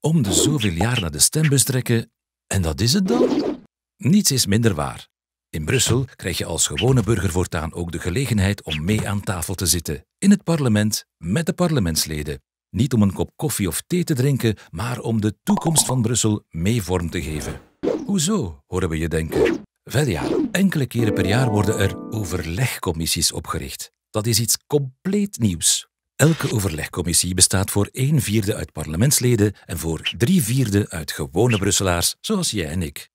om de zoveel jaar naar de stembus trekken en dat is het dan? Niets is minder waar. In Brussel krijg je als gewone burger voortaan ook de gelegenheid om mee aan tafel te zitten, in het parlement, met de parlementsleden. Niet om een kop koffie of thee te drinken, maar om de toekomst van Brussel mee vorm te geven. Hoezo, horen we je denken. Wel enkele keren per jaar worden er overlegcommissies opgericht. Dat is iets compleet nieuws, Elke overlegcommissie bestaat voor 1 vierde uit parlementsleden en voor 3 vierde uit gewone Brusselaars, zoals jij en ik.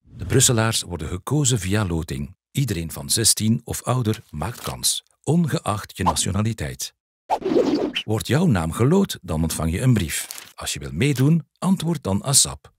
De Brusselaars worden gekozen via loting. Iedereen van 16 of ouder maakt kans, ongeacht je nationaliteit. Wordt jouw naam geloot, dan ontvang je een brief. Als je wil meedoen, antwoord dan ASAP.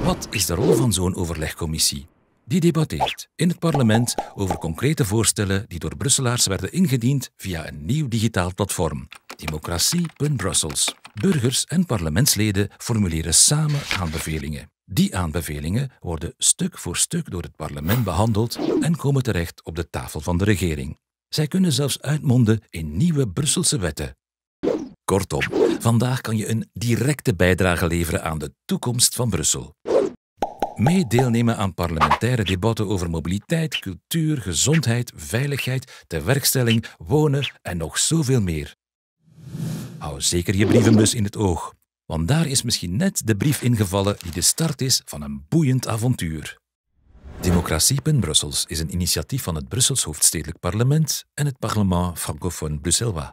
Wat is de rol van zo'n overlegcommissie? Die debatteert in het parlement over concrete voorstellen die door Brusselaars werden ingediend via een nieuw digitaal platform, Democratie.Brussels. Burgers en parlementsleden formuleren samen aanbevelingen. Die aanbevelingen worden stuk voor stuk door het parlement behandeld en komen terecht op de tafel van de regering. Zij kunnen zelfs uitmonden in nieuwe Brusselse wetten. Kortom, vandaag kan je een directe bijdrage leveren aan de toekomst van Brussel. Mee deelnemen aan parlementaire debatten over mobiliteit, cultuur, gezondheid, veiligheid, tewerkstelling, wonen en nog zoveel meer. Hou zeker je brievenbus in het oog, want daar is misschien net de brief ingevallen die de start is van een boeiend avontuur. Democratie.brussels is een initiatief van het Brussels Hoofdstedelijk Parlement en het Parlement Francophone Bruxellois.